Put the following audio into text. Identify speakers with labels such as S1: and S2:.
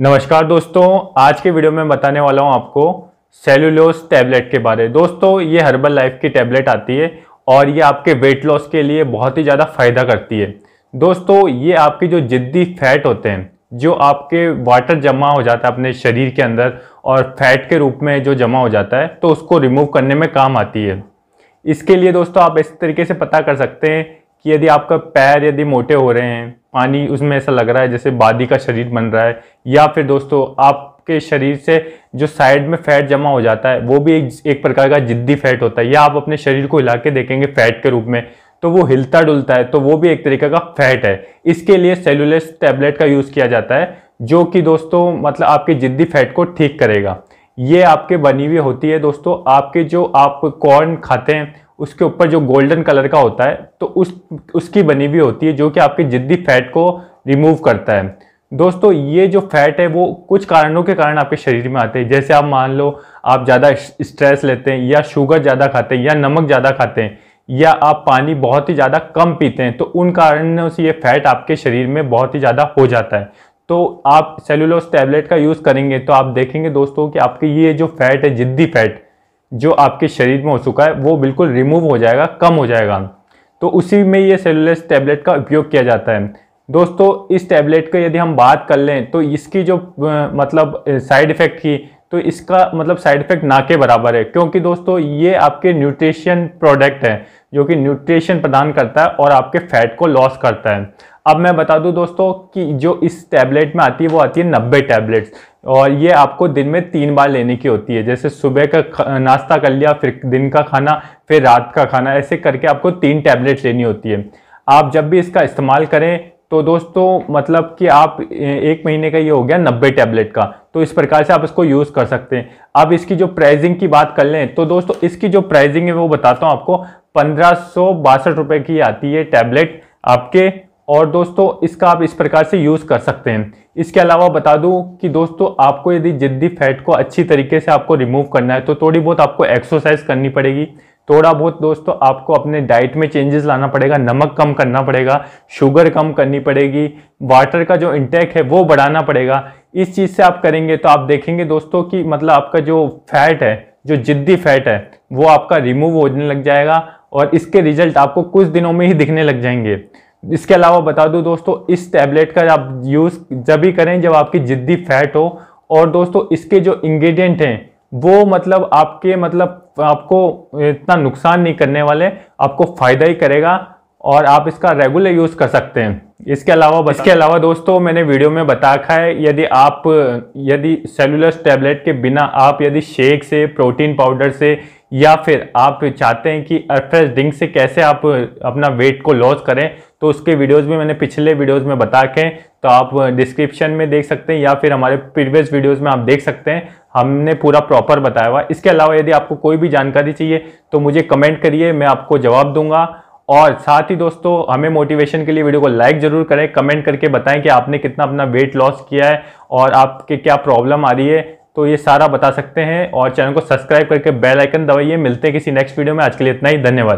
S1: नमस्कार दोस्तों आज के वीडियो में बताने वाला हूं आपको सेलुलोस टैबलेट के बारे दोस्तों ये हर्बल लाइफ की टैबलेट आती है और ये आपके वेट लॉस के लिए बहुत ही ज़्यादा फायदा करती है दोस्तों ये आपके जो जिद्दी फैट होते हैं जो आपके वाटर जमा हो जाता है अपने शरीर के अंदर और फैट के रूप में जो जमा हो जाता है तो उसको रिमूव करने में काम आती है इसके लिए दोस्तों आप इस तरीके से पता कर सकते हैं कि यदि आपका पैर यदि मोटे हो रहे हैं पानी उसमें ऐसा लग रहा है जैसे बादी का शरीर बन रहा है या फिर दोस्तों आपके शरीर से जो साइड में फैट जमा हो जाता है वो भी एक एक प्रकार का जिद्दी फैट होता है या आप अपने शरीर को हिला के देखेंगे फैट के रूप में तो वो हिलता डुलता है तो वो भी एक तरीके का फैट है इसके लिए सेलुलस टैबलेट का यूज़ किया जाता है जो कि दोस्तों मतलब आपके जिद्दी फैट को ठीक करेगा ये आपके बनी हुई होती है दोस्तों आपके जो आप कॉर्न खाते हैं उसके ऊपर जो गोल्डन कलर का होता है तो उस उसकी बनी हुई होती है जो कि आपके जिद्दी फैट को रिमूव करता है दोस्तों ये जो फैट है वो कुछ कारणों के कारण आपके शरीर में आते हैं जैसे आप मान लो आप ज़्यादा स्ट्रेस लेते हैं या शुगर ज़्यादा खाते हैं या नमक ज़्यादा खाते हैं या आप पानी बहुत ही ज़्यादा कम पीते हैं तो उन कारणों से ये फैट आपके शरीर में बहुत ही ज़्यादा हो जाता है तो आप सेलुलोस टैबलेट का यूज़ करेंगे तो आप देखेंगे दोस्तों कि आपकी ये जो फैट है जिद्दी फैट जो आपके शरीर में हो चुका है वो बिल्कुल रिमूव हो जाएगा कम हो जाएगा तो उसी में ये सेलुलस टैबलेट का उपयोग किया जाता है दोस्तों इस टैबलेट का यदि हम बात कर लें तो इसकी जो मतलब साइड इफ़ेक्ट की तो इसका मतलब साइड इफ़ेक्ट ना के बराबर है क्योंकि दोस्तों ये आपके न्यूट्रिशन प्रोडक्ट है जो कि न्यूट्रिशन प्रदान करता है और आपके फैट को लॉस करता है अब मैं बता दूं दोस्तों कि जो इस टैबलेट में आती है वो आती है नब्बे टैबलेट्स और ये आपको दिन में तीन बार लेने की होती है जैसे सुबह का नाश्ता कर लिया फिर दिन का खाना फिर रात का खाना ऐसे करके आपको तीन टैबलेट लेनी होती है आप जब भी इसका इस्तेमाल करें तो दोस्तों मतलब कि आप एक महीने का ये हो गया नब्बे टैबलेट का तो इस प्रकार से आप इसको यूज़ कर सकते हैं अब इसकी जो प्राइजिंग की बात कर लें तो दोस्तों इसकी जो प्राइजिंग है वो बताता हूँ आपको पंद्रह सौ बासठ रुपये की आती है टैबलेट आपके और दोस्तों इसका आप इस प्रकार से यूज़ कर सकते हैं इसके अलावा बता दूं कि दोस्तों आपको यदि जिद्दी फैट को अच्छी तरीके से आपको रिमूव करना है तो थोड़ी बहुत आपको एक्सरसाइज करनी पड़ेगी थोड़ा बहुत दोस्तों आपको अपने डाइट में चेंजेस लाना पड़ेगा नमक कम करना पड़ेगा शुगर कम करनी पड़ेगी वाटर का जो इंटेक है वो बढ़ाना पड़ेगा इस चीज़ से आप करेंगे तो आप देखेंगे दोस्तों कि मतलब आपका जो फैट है जो जिद्दी फैट है वो आपका रिमूव होने लग जाएगा और इसके रिजल्ट आपको कुछ दिनों में ही दिखने लग जाएंगे इसके अलावा बता दूं दोस्तों इस टैबलेट का आप यूज़ जब भी करें जब आपकी जिद्दी फैट हो और दोस्तों इसके जो इंग्रेडिएंट हैं वो मतलब आपके मतलब आपको इतना नुकसान नहीं करने वाले आपको फ़ायदा ही करेगा और आप इसका रेगुलर यूज़ कर सकते हैं इसके अलावा इसके अलावा दोस्तों मैंने वीडियो में बता रखा है यदि आप यदि सेलुलर टैबलेट के बिना आप यदि शेक से प्रोटीन पाउडर से या फिर आप चाहते हैं कि फ्रेश ड्रिंक से कैसे आप अपना वेट को लॉस करें तो उसके वीडियोस भी मैंने पिछले वीडियोस में बता के तो आप डिस्क्रिप्शन में देख सकते हैं या फिर हमारे प्रीवियस वीडियोस में आप देख सकते हैं हमने पूरा प्रॉपर बताया हुआ इसके अलावा यदि आपको कोई भी जानकारी चाहिए तो मुझे कमेंट करिए मैं आपको जवाब दूंगा और साथ ही दोस्तों हमें मोटिवेशन के लिए वीडियो को लाइक ज़रूर करें कमेंट करके बताएं कि आपने कितना अपना वेट लॉस किया है और आपके क्या प्रॉब्लम आ रही है तो ये सारा बता सकते हैं और चैनल को सब्सक्राइब करके बेल आइकन दबाइए मिलते हैं किसी नेक्स्ट वीडियो में आज के लिए इतना ही धन्यवाद